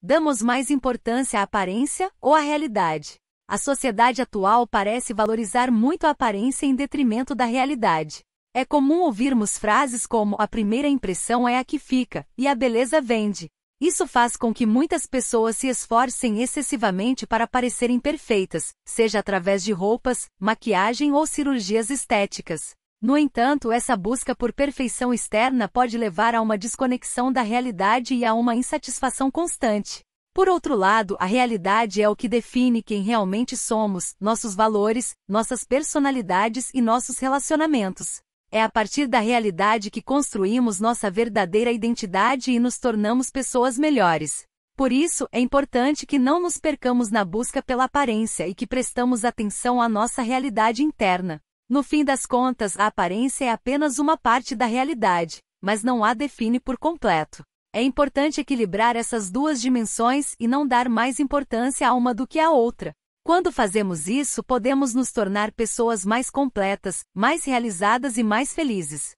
Damos mais importância à aparência ou à realidade? A sociedade atual parece valorizar muito a aparência em detrimento da realidade. É comum ouvirmos frases como a primeira impressão é a que fica e a beleza vende. Isso faz com que muitas pessoas se esforcem excessivamente para parecerem perfeitas, seja através de roupas, maquiagem ou cirurgias estéticas. No entanto, essa busca por perfeição externa pode levar a uma desconexão da realidade e a uma insatisfação constante. Por outro lado, a realidade é o que define quem realmente somos, nossos valores, nossas personalidades e nossos relacionamentos. É a partir da realidade que construímos nossa verdadeira identidade e nos tornamos pessoas melhores. Por isso, é importante que não nos percamos na busca pela aparência e que prestamos atenção à nossa realidade interna. No fim das contas, a aparência é apenas uma parte da realidade, mas não a define por completo. É importante equilibrar essas duas dimensões e não dar mais importância a uma do que a outra. Quando fazemos isso, podemos nos tornar pessoas mais completas, mais realizadas e mais felizes.